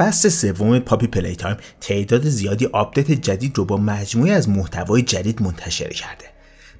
فصل سوم پاپی پلی تایم تعداد زیادی آپدیت جدید رو با مجموعی از محتوای جدید منتشر کرده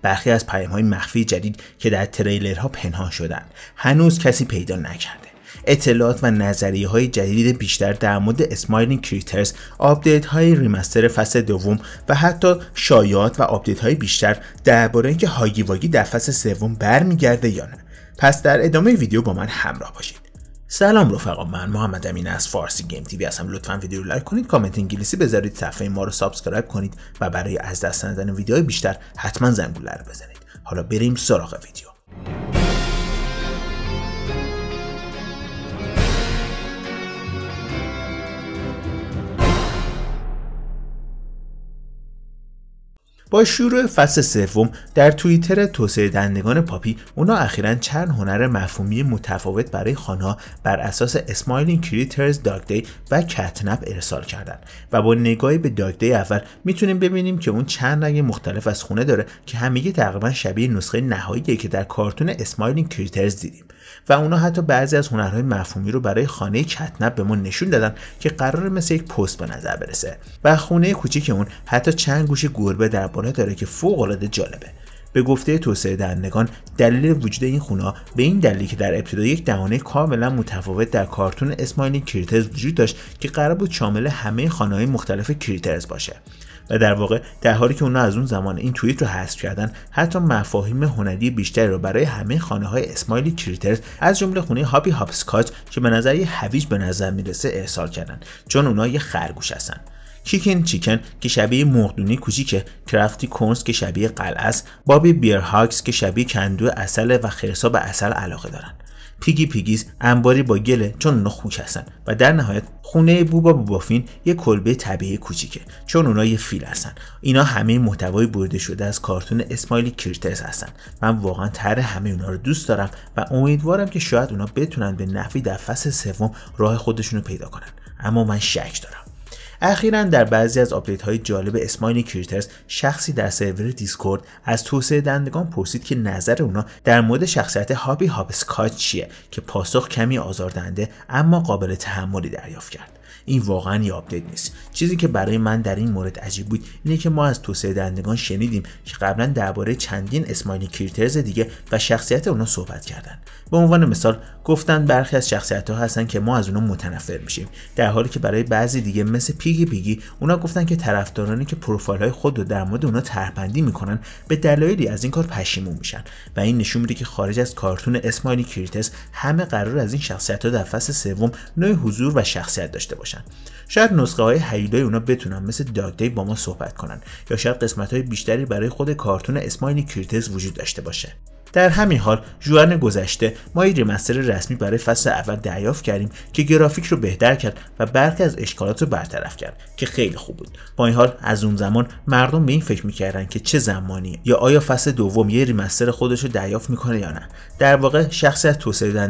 برخی از پیام های مخفی جدید که در تریلرها پنهان شدن هنوز کسی پیدا نکرده اطلاعات و نظریه های جدید بیشتر در مورد اسمایلینگ کریترز آپدیت های ریمستر فصل دوم و حتی شایعات و آپدیت های بیشتر درباره اینکه واگی در فصل سوم برمیگرده یا نه پس در ادامه ویدیو با من همراه باشید سلام رفقا من محمد امین از فارسی گیم تیوی هستم لطفا ویدیو رو لایک کنید کامنت انگلیسی بذارید صفحه ما رو سابسکرایب کنید و برای از دست ندن ویدیوهای بیشتر حتما زنگوله رو بزنید حالا بریم سراغ ویدیو با شروع فصل سوم در توییتر توسعه دندگان پاپی اونا اخیرا چند هنر مفهومی متفاوت برای خانها بر اساس اسمایلین کریترز داگدی و کتنپ ارسال کردن و با نگاهی به داگدی اول میتونیم ببینیم که اون چند رنگ مختلف از خونه داره که همگی تقریبا شبیه نسخه نهایی که در کارتون اسمایلینگ کریترز دیدیم و اونا حتی بعضی از هنرهای مفهومی رو برای خانه کتنب به ما نشون دادن که قرار مثل یک پست به نظر برسه و خونه کوچیک اون حتی چند گوش گربه در بالا داره که فوق العاده جالبه به گفته توسعه دهندگان دلیل وجود این خونا به این دلیل که در ابتدا یک دهانه کاملا متفاوت در کارتون اسماعیل کریترز وجود داشت که قرار بود شامل همه خانهای مختلف کریترز باشه و در واقع در حالی که اونا از اون زمان این توییت رو حذف کردن حتی مفاهیم هنری بیشتری رو برای همه خانه های اسمایل کریترز از جمله خونه هاپی هاپسکات که به نظر یه هویج به نظر میرسه ارسال کردن چون اونا یه خرگوش هستن چیکن چیکن که شبیه مقدونی کوچیکه کرافتی کونس که شبیه قلعه است بابی هاکس که شبیه کندو اصله و خرسا به اصل علاقه دارن پیگی پیگیز انباری با گله چون اونا خوک هستن و در نهایت خونه بوبا بوبافین یه کلبه طبیعی کوچیکه چون اونا یه فیل هستن اینا همه محتوای برده شده از کارتون اسمایلی کریترز هستن من واقعا طرح همه اونا رو دوست دارم و امیدوارم که شاید اونا بتونن به نفی در فصل سوم راه خودشون رو پیدا کنن اما من شک دارم اخیرا در بعضی از آپدیت های جالب اسماین کریترز شخصی در سرور دیسکورد از توسعه دندگان پرسید که نظر اونا در مورد شخصیت هابی هابسکات چیه که پاسخ کمی آزاردهنده اما قابل تحملی دریافت کرد این واقعا یه آپدیت نیست چیزی که برای من در این مورد عجیب بود اینه که ما از توسعه دهندگان شنیدیم که قبلا درباره چندین اسمایلی کریترز دیگه و شخصیت اونا صحبت کردن به عنوان مثال گفتن برخی از شخصیت ها هستن که ما از اونا متنفر میشیم در حالی که برای بعضی دیگه مثل پیگی پیگی اونا گفتن که طرفدارانی که پروفایل های خود رو در مورد اونا طرحبندی میکنن به دلایلی از این کار پشیمون میشن و این نشون میده که خارج از کارتون اسمایلی کریترز همه قرار از این شخصیت ها در فصل سوم نوع حضور و شخصیت داشته باشن شاید نسخه های هیولای اونا بتونن مثل داگ با ما صحبت کنن یا شاید قسمت های بیشتری برای خود کارتون اسماینی کریتز وجود داشته باشه در همین حال جورن گذشته ما یه ریمستر رسمی برای فصل اول دریافت کردیم که گرافیک رو بهتر کرد و برخی از اشکالات رو برطرف کرد که خیلی خوب بود با این حال از اون زمان مردم به این فکر میکردن که چه زمانی یا آیا فصل دوم یه ریمستر خودش رو دریافت میکنه یا نه در واقع شخصی از توسعه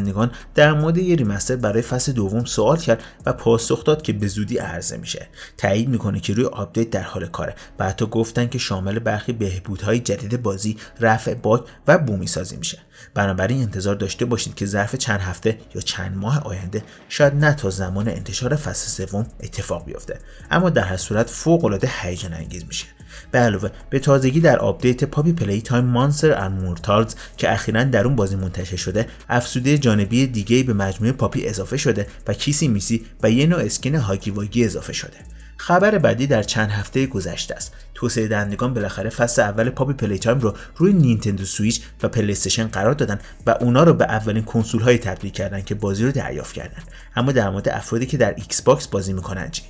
در مورد یه ریمستر برای فصل دوم سوال کرد و پاسخ داد که به زودی عرضه میشه تایید میکنه که روی آپدیت در حال کاره و حتی گفتن که شامل برخی بهبودهای جدید بازی رفع باگ و بومی سازی میشه بنابراین انتظار داشته باشید که ظرف چند هفته یا چند ماه آینده شاید نه تا زمان انتشار فصل سوم اتفاق بیفته اما در هر صورت فوق العاده هیجان انگیز میشه به علاوه به تازگی در آپدیت پاپی پلی تایم مانسر ان مورتالز که اخیرا در اون بازی منتشر شده افسوده جانبی دیگه به مجموعه پاپی اضافه شده و کیسی میسی و یه نوع اسکین هاگی اضافه شده خبر بعدی در چند هفته گذشته است توسعه دهندگان بالاخره فصل اول پاپی پلی تایم رو روی نینتندو سویچ و پلیستشن قرار دادن و اونا رو به اولین کنسول های تبدیل کردن که بازی رو دریافت کردن اما در مورد افرادی که در ایکس باکس بازی میکنن چی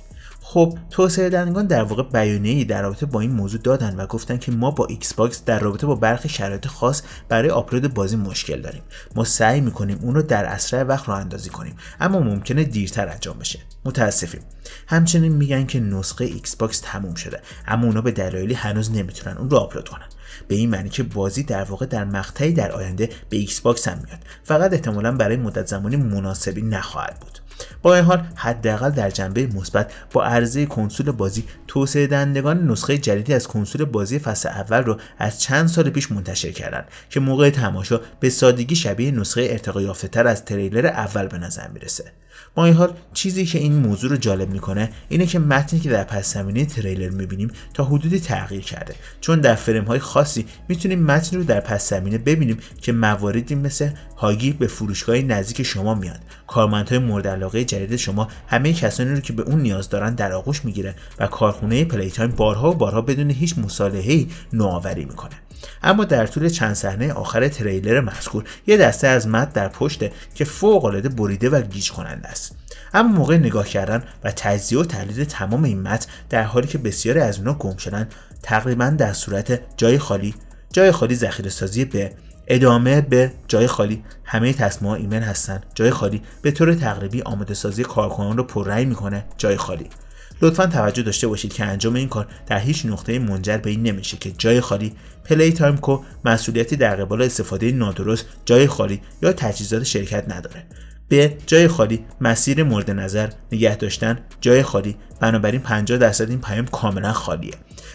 خب توسعه دهندگان در واقع بیانیه‌ای در رابطه با این موضوع دادن و گفتن که ما با ایکس باکس در رابطه با برخی شرایط خاص برای آپلود بازی مشکل داریم ما سعی میکنیم اون رو در اسرع وقت راه اندازی کنیم اما ممکنه دیرتر انجام بشه متاسفیم همچنین میگن که نسخه ایکس باکس تموم شده اما اونا به دلایلی هنوز نمیتونن اون رو آپلود کنن به این معنی که بازی در واقع در مقطعی در آینده به ایکس باکس هم میاد فقط احتمالا برای مدت زمانی مناسبی نخواهد بود با این حال حداقل در جنبه مثبت با عرضه کنسول بازی توسعه دندگان نسخه جدیدی از کنسول بازی فصل اول رو از چند سال پیش منتشر کردند که موقع تماشا به سادگی شبیه نسخه ارتقا یافتهتر از تریلر اول به نظر میرسه با این حال چیزی که این موضوع رو جالب میکنه اینه که متنی که در پس زمینه تریلر میبینیم تا حدودی تغییر کرده چون در فرمهای خاص خاصی میتونیم متن رو در پس زمینه ببینیم که مواردی مثل هاگی به فروشگاه نزدیک شما میاد کارمندهای مورد علاقه جدید شما همه کسانی رو که به اون نیاز دارن در آغوش میگیره و کارخونه تایم بارها و بارها بدون هیچ ای نوآوری میکنه اما در طول چند صحنه آخر تریلر مذکور یه دسته از مد در پشته که العاده بریده و گیج کننده است اما موقع نگاه کردن و تجزیه و تحلیل تمام این متن در حالی که بسیاری از اونا گم شدن تقریبا در صورت جای خالی جای خالی ذخیره سازی به ادامه به جای خالی همه تصمیم ایمیل هستن جای خالی به طور تقریبی آماده سازی کارکنان رو پررنگ میکنه جای خالی لطفا توجه داشته باشید که انجام این کار در هیچ نقطه منجر به این نمیشه که جای خالی پلی تایم کو مسئولیتی در قبال استفاده نادرست جای خالی یا تجهیزات شرکت نداره به جای خالی مسیر مورد نظر نگه داشتن جای خالی بنابراین 50 درصد این پیام کاملا خالیه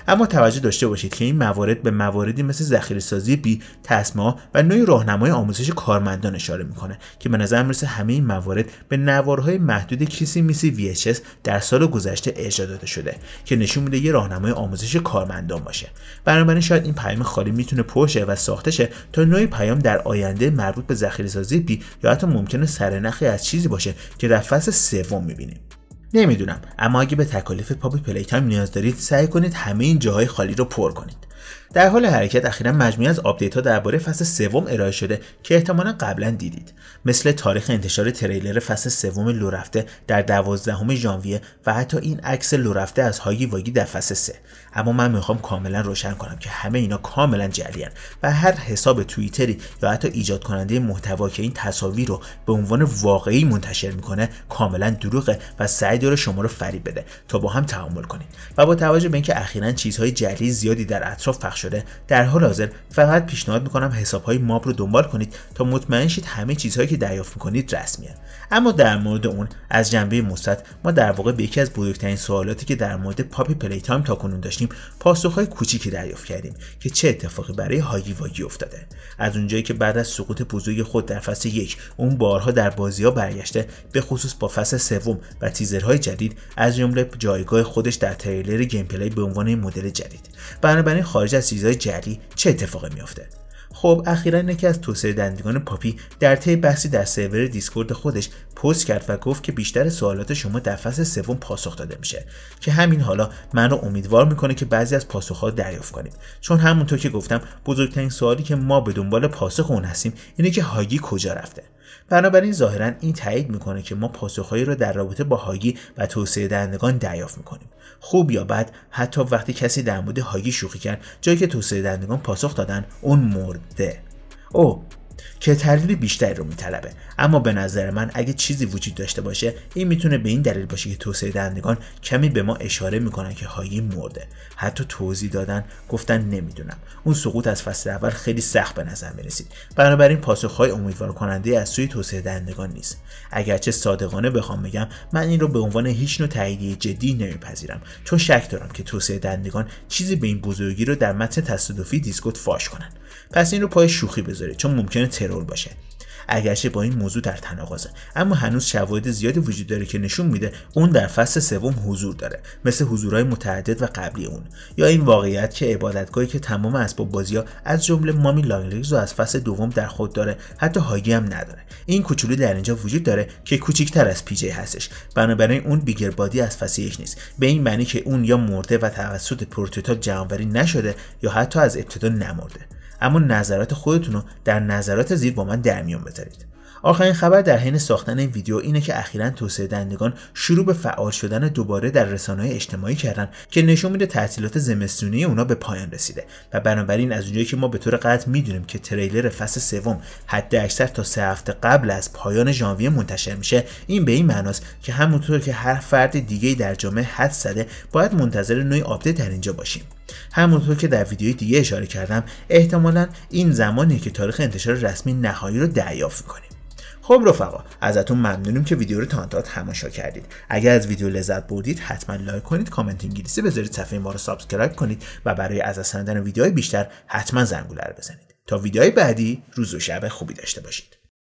اما توجه داشته باشید که این موارد به مواردی مثل ذخیره سازی بی تسما و نوع راهنمای آموزش کارمندان اشاره میکنه که به نظر میرسه همه این موارد به نوارهای محدود کسی میسی VHS در سال گذشته ایجاد داده شده که نشون میده یه راهنمای آموزش کارمندان باشه بنابراین شاید این پیام خالی میتونه پوشه و ساخته شه تا نوع پیام در آینده مربوط به ذخیره سازی بی یا حتی ممکنه سرنخی از چیزی باشه که در فصل سوم میبینیم نمیدونم اما اگه به تکالیف پاپ پلی تایم نیاز دارید سعی کنید همه این جاهای خالی رو پر کنید در حال حرکت اخیرا مجموعی از آپدیت ها درباره فصل سوم ارائه شده که احتمالا قبلا دیدید مثل تاریخ انتشار تریلر فصل سوم لورفته در دوازدهم ژانویه و حتی این عکس لورفته از هایی واگی در فصل سه اما من میخوام کاملا روشن کنم که همه اینا کاملا جلیان و هر حساب توییتری یا حتی ایجاد کننده محتوا که این تصاویر رو به عنوان واقعی منتشر میکنه کاملا دروغه و سعی داره شما رو فریب بده تا با هم تعامل کنید و با توجه به اینکه اخیرا چیزهای جلی زیادی در اطراف شده در حال حاضر فقط پیشنهاد میکنم های ماب رو دنبال کنید تا مطمئن شید همه چیزهایی که دریافت میکنید رسمیه اما در مورد اون از جنبه مثبت ما در واقع به یکی از بزرگترین سوالاتی که در مورد پاپی پلی تایم کنون داشتیم پاسخهای کوچیکی دریافت کردیم که چه اتفاقی برای هایی واگی افتاده از اونجایی که بعد از سقوط بزرگ خود در فصل یک اون بارها در بازی ها برگشته به خصوص با فصل سوم و تیزرهای جدید از جمله جایگاه خودش در تریلر گیم پلی به عنوان مدل جدید بنابراین خارج از چیزهای جلی چه اتفاقی میافته خب اخیرا یکی از توسعه دندگان پاپی در طی بحثی در سرور دیسکورد خودش پست کرد و گفت که بیشتر سوالات شما در فصل سوم پاسخ داده میشه که همین حالا من رو امیدوار میکنه که بعضی از پاسخها دریافت کنیم چون همونطور که گفتم بزرگترین سوالی که ما به دنبال پاسخ اون هستیم اینه که هاگی کجا رفته بنابراین ظاهرا این تایید میکنه که ما پاسخهایی را در رابطه با هاگی و توسعه دهندگان دریافت میکنیم خوب یا بد حتی وقتی کسی در مورد هاگی شوخی کرد جایی که توسعه دهندگان پاسخ دادن اون مرده او که تحلیل بیشتری رو میطلبه اما به نظر من اگه چیزی وجود داشته باشه این میتونه به این دلیل باشه که توسعه دهندگان کمی به ما اشاره میکنن که هایی مرده حتی توضیح دادن گفتن نمیدونم اون سقوط از فصل اول خیلی سخت به نظر میرسید بنابراین پاسخهای امیدوار کننده از سوی توسعه دهندگان نیست اگرچه صادقانه بخوام بگم من این رو به عنوان هیچ نوع تاییدیه جدی نمیپذیرم چون شک دارم که توسعه دهندگان چیزی به این بزرگی رو در متن تصادفی دیسکوت فاش کنن پس این رو پای شوخی بذاره چون ممکن میتونه ترور باشه اگرچه با این موضوع در تناقضه اما هنوز شواهد زیادی وجود داره که نشون میده اون در فصل سوم حضور داره مثل حضورهای متعدد و قبلی اون یا این واقعیت که عبادتگاهی که تمام اسباب بازی ها از جمله مامی لانگلگز و از فصل دوم در خود داره حتی هاگی هم نداره این کوچولو در اینجا وجود داره که کوچیکتر از پیجی هستش بنابراین اون بیگر بادی از فصل نیست به این معنی که اون یا مرده و توسط پروتوتاپ جمعآوری نشده یا حتی از ابتدا نمرده اما نظرات خودتون رو در نظرات زیر با من درمیون میون بذارید آخرین خبر در حین ساختن این ویدیو اینه که اخیرا توسعه دهندگان شروع به فعال شدن دوباره در رسانه‌های اجتماعی کردن که نشون میده تعطیلات زمستونی اونا به پایان رسیده و بنابراین از اونجایی که ما به طور قطع میدونیم که تریلر فصل سوم حد اکثر تا سه هفته قبل از پایان ژانویه منتشر میشه این به این معناست که همونطور که هر فرد دیگه در جامعه حد زده باید منتظر نوعی آپدیت در اینجا باشیم همونطور که در ویدیوی دیگه اشاره کردم احتمالا این زمانیه که تاریخ انتشار رسمی نهایی رو دریافت میکنیم خب رفقا ازتون ممنونیم که ویدیو رو تا انتها تماشا کردید اگر از ویدیو لذت بردید حتما لایک کنید کامنت انگلیسی بذارید صفحه ما رو سابسکرایب کنید و برای از دست ویدیوهای بیشتر حتما زنگوله رو بزنید تا ویدیوهای بعدی روز و شب خوبی داشته باشید